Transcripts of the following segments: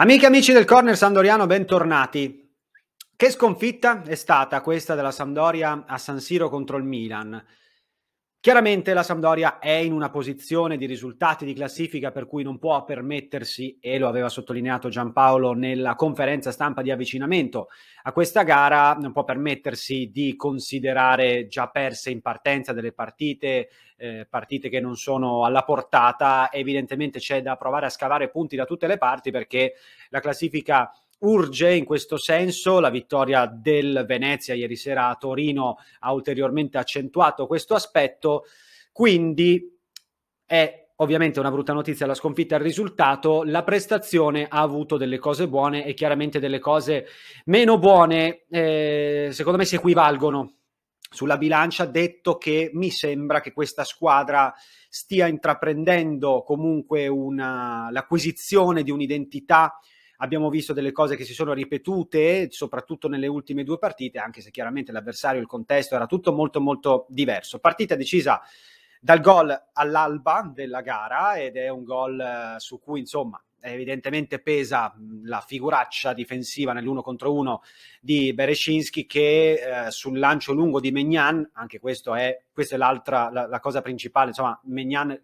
Amiche e amici del Corner Sandoriano, bentornati. Che sconfitta è stata questa della Sandoria a San Siro contro il Milan. Chiaramente la Sampdoria è in una posizione di risultati di classifica per cui non può permettersi, e lo aveva sottolineato Giampaolo nella conferenza stampa di avvicinamento a questa gara, non può permettersi di considerare già perse in partenza delle partite, eh, partite che non sono alla portata. Evidentemente c'è da provare a scavare punti da tutte le parti perché la classifica urge in questo senso la vittoria del Venezia ieri sera a Torino ha ulteriormente accentuato questo aspetto quindi è ovviamente una brutta notizia la sconfitta al risultato la prestazione ha avuto delle cose buone e chiaramente delle cose meno buone eh, secondo me si equivalgono sulla bilancia detto che mi sembra che questa squadra stia intraprendendo comunque una, l'acquisizione di un'identità abbiamo visto delle cose che si sono ripetute, soprattutto nelle ultime due partite, anche se chiaramente l'avversario, il contesto era tutto molto molto diverso. Partita decisa dal gol all'alba della gara ed è un gol eh, su cui insomma evidentemente pesa la figuraccia difensiva nell'uno contro uno di Berescinski che eh, sul lancio lungo di Megnan, anche questo è, questa è l'altra, la, la cosa principale, insomma Megnan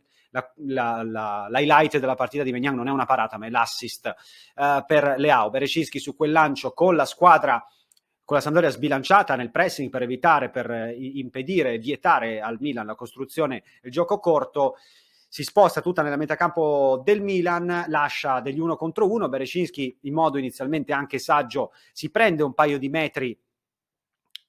la, la, l'highlight della partita di Mignan non è una parata, ma è l'assist uh, per Leao. Berecinski su quel lancio con la squadra con la Sampdoria sbilanciata nel pressing per evitare, per eh, impedire, vietare al Milan la costruzione del gioco corto. Si sposta tutta nella metacampo del Milan, lascia degli uno contro uno. Berecinski, in modo inizialmente anche saggio, si prende un paio di metri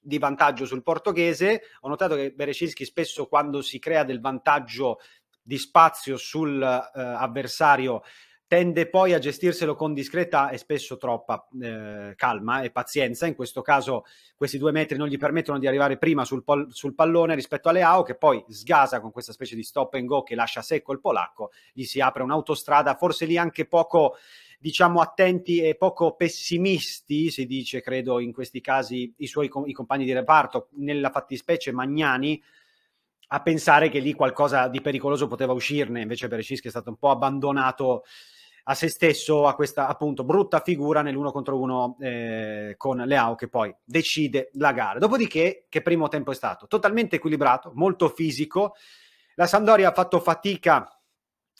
di vantaggio sul portoghese. Ho notato che Berecinski spesso quando si crea del vantaggio di spazio sul eh, avversario tende poi a gestirselo con discreta e spesso troppa eh, calma e pazienza. In questo caso questi due metri non gli permettono di arrivare prima sul, pol- sul pallone rispetto a Leao che poi sgasa con questa specie di stop and go che lascia secco il polacco, gli si apre un'autostrada, forse lì anche poco diciamo attenti e poco pessimisti, si dice credo in questi casi i suoi com- i compagni di reparto, nella fattispecie Magnani a pensare che lì qualcosa di pericoloso poteva uscirne, invece Berescinski è stato un po' abbandonato a se stesso, a questa appunto brutta figura nell'uno contro uno eh, con Leao che poi decide la gara. Dopodiché, che primo tempo è stato? Totalmente equilibrato, molto fisico, la Sandoria ha fatto fatica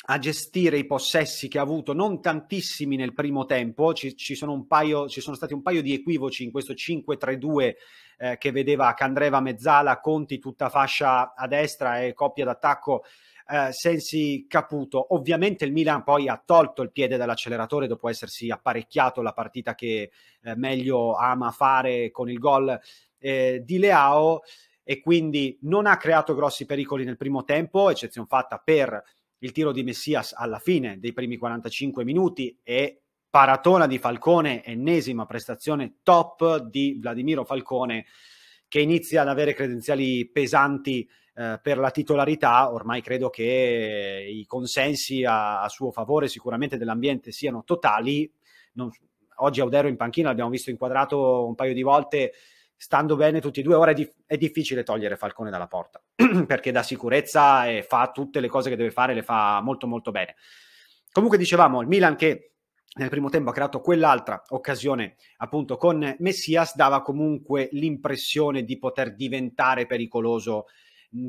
a gestire i possessi che ha avuto, non tantissimi nel primo tempo, ci, ci, sono, paio, ci sono, stati un paio di equivoci in questo 5-3-2 eh, che vedeva Candreva Mezzala, Conti tutta fascia a destra e coppia d'attacco eh, Sensi Caputo. Ovviamente il Milan poi ha tolto il piede dall'acceleratore dopo essersi apparecchiato la partita che eh, meglio ama fare con il gol eh, di Leao e quindi non ha creato grossi pericoli nel primo tempo, eccezione fatta per il tiro di Messias alla fine dei primi 45 minuti e paratona di Falcone, ennesima prestazione top di Vladimiro Falcone che inizia ad avere credenziali pesanti eh, per la titolarità, ormai credo che i consensi a, a suo favore sicuramente dell'ambiente siano totali. Non, oggi Audero in panchina l'abbiamo visto inquadrato un paio di volte stando bene tutti e due. Ora è, di- è difficile togliere Falcone dalla porta perché dà sicurezza e eh, fa tutte le cose che deve fare, le fa molto molto bene. Comunque dicevamo, il Milan che nel primo tempo ha creato quell'altra occasione appunto con Messias dava comunque l'impressione di poter diventare pericoloso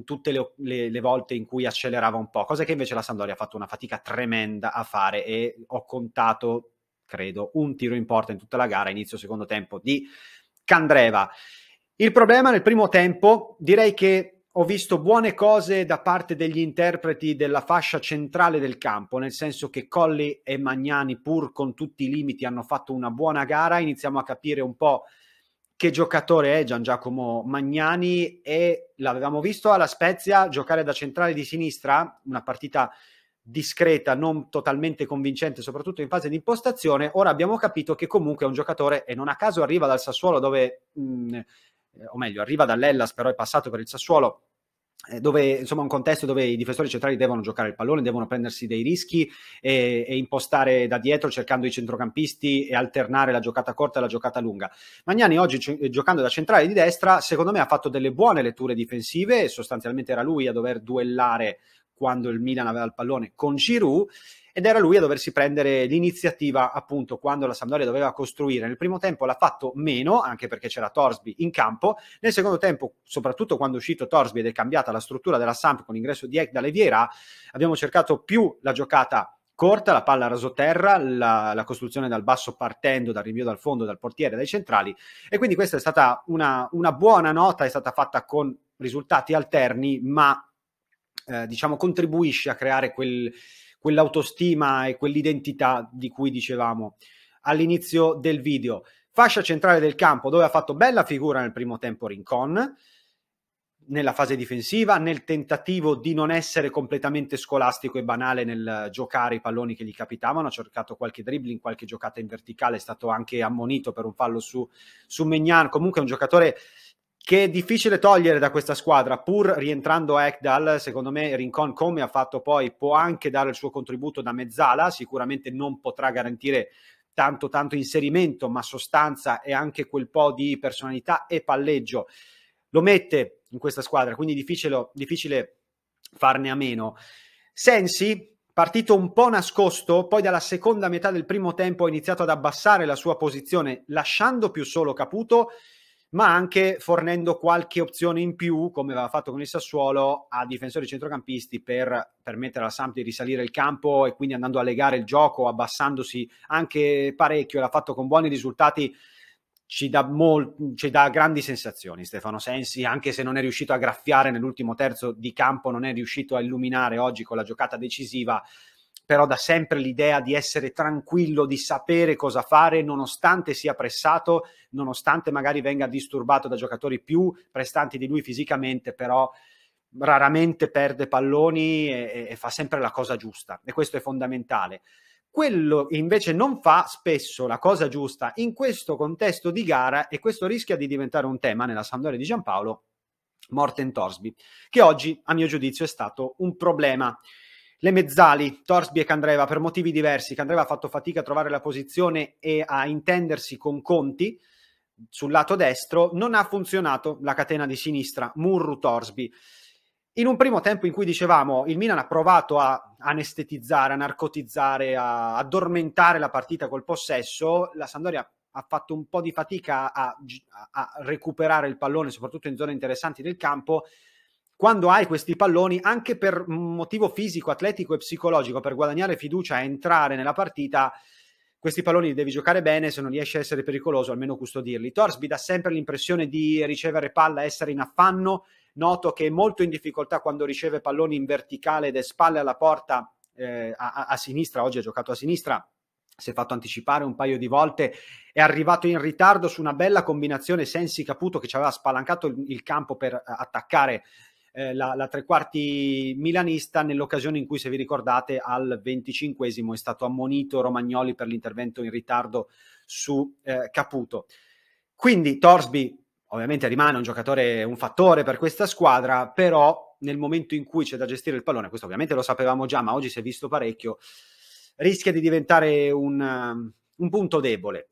tutte le, le, le, volte in cui accelerava un po', cosa che invece la Sandoria ha fatto una fatica tremenda a fare e ho contato, credo, un tiro in porta in tutta la gara, inizio secondo tempo di Candreva. Il problema nel primo tempo, direi che ho visto buone cose da parte degli interpreti della fascia centrale del campo, nel senso che Colli e Magnani, pur con tutti i limiti, hanno fatto una buona gara. Iniziamo a capire un po' che giocatore è Gian Giacomo Magnani e l'avevamo visto alla Spezia giocare da centrale di sinistra, una partita discreta, non totalmente convincente, soprattutto in fase di impostazione, ora abbiamo capito che comunque è un giocatore e non a caso arriva dal Sassuolo dove, mh, mm, eh, o meglio, arriva dall'Ellas, però è passato per il Sassuolo eh, dove insomma un contesto dove i difensori centrali devono giocare il pallone, devono prendersi dei rischi e, e, impostare da dietro cercando i centrocampisti e alternare la giocata corta e la giocata lunga. Magnani oggi eh, giocando da centrale di destra, secondo me ha fatto delle buone letture difensive, sostanzialmente era lui a dover duellare quando il Milan aveva il pallone con Giroud ed era lui a doversi prendere l'iniziativa appunto quando la Sampdoria doveva costruire. Nel primo tempo l'ha fatto meno, anche perché c'era Torsby in campo, nel secondo tempo, soprattutto quando è uscito Torsby ed è cambiata la struttura della Samp con l'ingresso di Ek da Leviera, abbiamo cercato più la giocata corta, la palla rasoterra, la, la costruzione dal basso partendo, dal rinvio dal fondo, dal portiere, dai centrali e quindi questa è stata una, una buona nota, è stata fatta con risultati alterni ma eh, diciamo, contribuisce a creare quel, quell'autostima e quell'identità di cui dicevamo all'inizio del video. Fascia centrale del campo dove ha fatto bella figura nel primo tempo Rincon, nella fase difensiva, nel tentativo di non essere completamente scolastico e banale nel giocare i palloni che gli capitavano, ha cercato qualche dribbling, qualche giocata in verticale, è stato anche ammonito per un fallo su, su Megnan, comunque è un giocatore che è difficile togliere da questa squadra, pur rientrando Ekdal, secondo me Rincon come ha fatto poi può anche dare il suo contributo da mezzala, sicuramente non potrà garantire tanto tanto inserimento, ma sostanza e anche quel po' di personalità e palleggio lo mette in questa squadra, quindi difficile, difficile farne a meno. Sensi, partito un po' nascosto, poi dalla seconda metà del primo tempo ha iniziato ad abbassare la sua posizione, lasciando più solo Caputo ma anche fornendo qualche opzione in più, come aveva fatto con il Sassuolo, a difensori centrocampisti per permettere alla Samp di risalire il campo e quindi andando a legare il gioco, abbassandosi anche parecchio, l'ha fatto con buoni risultati. Ci dà, molt- ci dà grandi sensazioni Stefano Sensi, anche se non è riuscito a graffiare nell'ultimo terzo di campo, non è riuscito a illuminare oggi con la giocata decisiva però da sempre l'idea di essere tranquillo, di sapere cosa fare, nonostante sia pressato, nonostante magari venga disturbato da giocatori più prestanti di lui fisicamente, però raramente perde palloni e, e fa sempre la cosa giusta e questo è fondamentale. Quello invece non fa spesso la cosa giusta in questo contesto di gara e questo rischia di diventare un tema nella Sampdoria di Giampaolo, Morten Torsby, che oggi a mio giudizio è stato un problema le mezzali, Torsby e Candreva, per motivi diversi. Candreva ha fatto fatica a trovare la posizione e a intendersi con Conti sul lato destro. Non ha funzionato la catena di sinistra, Murru-Torsby. In un primo tempo in cui dicevamo il Milan ha provato a anestetizzare, a narcotizzare, a addormentare la partita col possesso, la Sandoria ha fatto un po' di fatica a, a recuperare il pallone, soprattutto in zone interessanti del campo quando hai questi palloni, anche per motivo fisico, atletico e psicologico, per guadagnare fiducia e entrare nella partita, questi palloni li devi giocare bene, se non riesci a essere pericoloso, almeno custodirli. Torsby dà sempre l'impressione di ricevere palla, essere in affanno. Noto che è molto in difficoltà quando riceve palloni in verticale ed è spalle alla porta eh, a, a sinistra. Oggi ha giocato a sinistra, si è fatto anticipare un paio di volte, è arrivato in ritardo su una bella combinazione Sensi Caputo che ci aveva spalancato il, campo per eh, attaccare eh, la, la tre quarti milanista nell'occasione in cui, se vi ricordate, al venticinquesimo è stato ammonito Romagnoli per l'intervento in ritardo su eh, Caputo. Quindi Torsby ovviamente rimane un giocatore, un fattore per questa squadra, però nel momento in cui c'è da gestire il pallone, questo ovviamente lo sapevamo già, ma oggi si è visto parecchio, rischia di diventare un, un punto debole.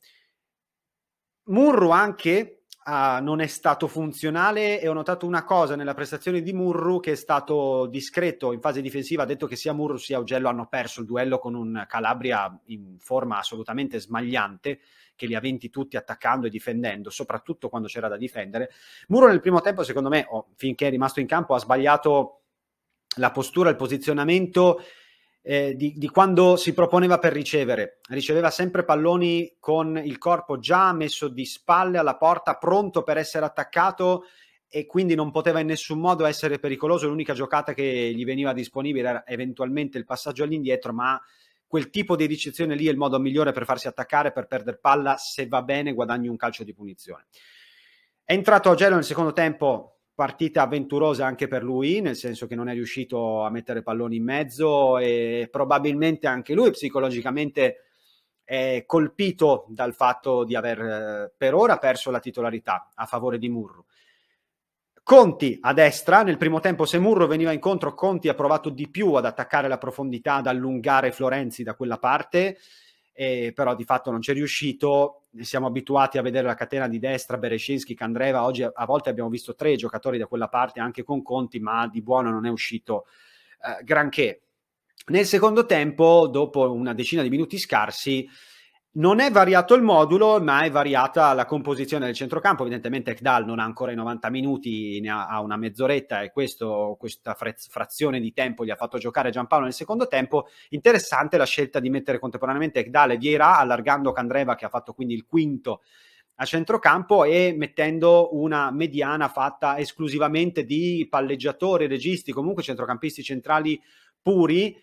Murru anche ah, non è stato funzionale e ho notato una cosa nella prestazione di Murru che è stato discreto in fase difensiva, ha detto che sia Murru sia Augello hanno perso il duello con un Calabria in forma assolutamente smagliante che li ha venti tutti attaccando e difendendo, soprattutto quando c'era da difendere. Murru nel primo tempo, secondo me, oh, finché è rimasto in campo, ha sbagliato la postura, il posizionamento eh, di, di, quando si proponeva per ricevere. Riceveva sempre palloni con il corpo già messo di spalle alla porta, pronto per essere attaccato e quindi non poteva in nessun modo essere pericoloso. L'unica giocata che gli veniva disponibile era eventualmente il passaggio all'indietro, ma quel tipo di ricezione lì è il modo migliore per farsi attaccare, per perdere palla. Se va bene, guadagni un calcio di punizione. È entrato Ogello nel secondo tempo partita avventurosa anche per lui, nel senso che non è riuscito a mettere palloni in mezzo e probabilmente anche lui psicologicamente è colpito dal fatto di aver eh, per ora perso la titolarità a favore di Murro. Conti a destra, nel primo tempo se Murro veniva incontro Conti ha provato di più ad attaccare la profondità, ad allungare Florenzi da quella parte eh, però di fatto non c'è riuscito. Siamo abituati a vedere la catena di destra, Berescinski, Candreva. Oggi a volte abbiamo visto tre giocatori da quella parte, anche con Conti, ma di buono non è uscito eh, granché. Nel secondo tempo, dopo una decina di minuti scarsi, non è variato il modulo, ma è variata la composizione del centrocampo. Evidentemente Ekdal non ha ancora i 90 minuti, ne ha, una mezz'oretta e questo, questa frazione di tempo gli ha fatto giocare Giampaolo nel secondo tempo. Interessante la scelta di mettere contemporaneamente Ekdal e Vieira, allargando Candreva che ha fatto quindi il quinto a centrocampo e mettendo una mediana fatta esclusivamente di palleggiatori, registi, comunque centrocampisti centrali puri.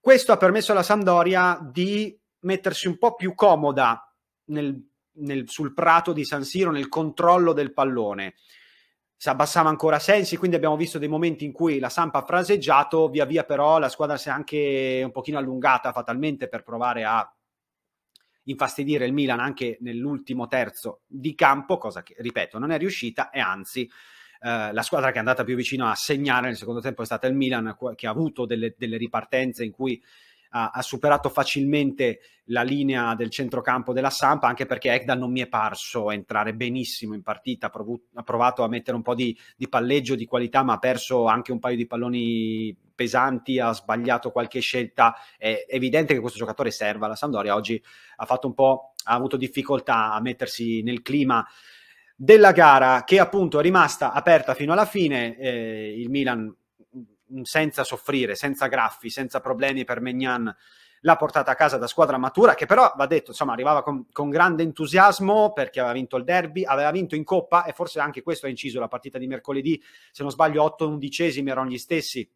Questo ha permesso alla Sampdoria di mettersi un po' più comoda nel, nel, sul prato di San Siro nel controllo del pallone. Si abbassava ancora Sensi, quindi abbiamo visto dei momenti in cui la Sampa ha fraseggiato, via via però la squadra si è anche un pochino allungata fatalmente per provare a infastidire il Milan anche nell'ultimo terzo di campo, cosa che, ripeto, non è riuscita e anzi eh, la squadra che è andata più vicino a segnare nel secondo tempo è stata il Milan, che ha avuto delle, delle ripartenze in cui ha, ha, superato facilmente la linea del centrocampo della Sampa, anche perché Ekdal non mi è parso entrare benissimo in partita, ha provato a mettere un po' di, di palleggio di qualità, ma ha perso anche un paio di palloni pesanti, ha sbagliato qualche scelta, è evidente che questo giocatore serva alla Sampdoria, oggi ha fatto un po', ha avuto difficoltà a mettersi nel clima della gara che appunto è rimasta aperta fino alla fine, eh, il Milan senza soffrire, senza graffi, senza problemi per Megnan l'ha portata a casa da squadra matura che però va detto insomma arrivava con, con, grande entusiasmo perché aveva vinto il derby aveva vinto in coppa e forse anche questo ha inciso la partita di mercoledì se non sbaglio 8 undicesimi erano gli stessi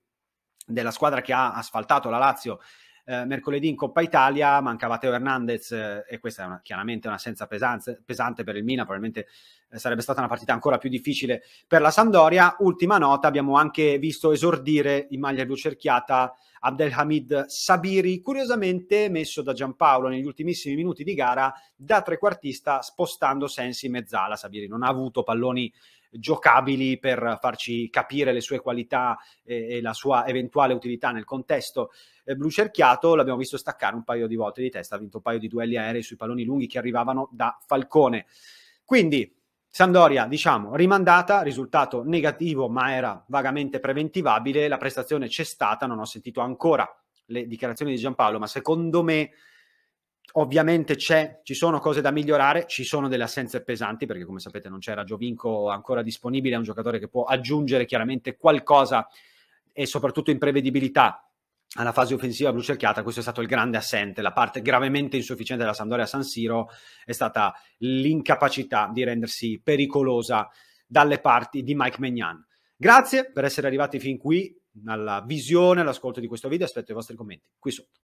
della squadra che ha asfaltato la Lazio eh, mercoledì in Coppa Italia mancava Teo Hernandez eh, e questa è una, chiaramente un'assenza pesanze, pesante per il Mina, probabilmente eh, sarebbe stata una partita ancora più difficile per la Sandoria. Ultima nota, abbiamo anche visto esordire in maglia blu cerchiata Abdelhamid Sabiri, curiosamente messo da Giampaolo negli ultimissimi minuti di gara da trequartista spostando Sensi in mezzala. Sabiri non ha avuto palloni giocabili per farci capire le sue qualità e, e la sua eventuale utilità nel contesto eh, blu cerchiato, l'abbiamo visto staccare un paio di volte di testa, ha vinto un paio di duelli aerei sui palloni lunghi che arrivavano da Falcone. Quindi Sandoria, diciamo, rimandata, risultato negativo ma era vagamente preventivabile, la prestazione c'è stata, non ho sentito ancora le dichiarazioni di Giampaolo, ma secondo me Ovviamente ci sono cose da migliorare, ci sono delle assenze pesanti perché come sapete non c'era Giovinco ancora disponibile, è un giocatore che può aggiungere chiaramente qualcosa e soprattutto imprevedibilità alla fase offensiva blu cerchiata, questo è stato il grande assente, la parte gravemente insufficiente della Sampdoria San Siro è stata l'incapacità di rendersi pericolosa dalle parti di Mike Magnan. Grazie per essere arrivati fin qui alla visione, all'ascolto di questo video, aspetto i vostri commenti qui sotto.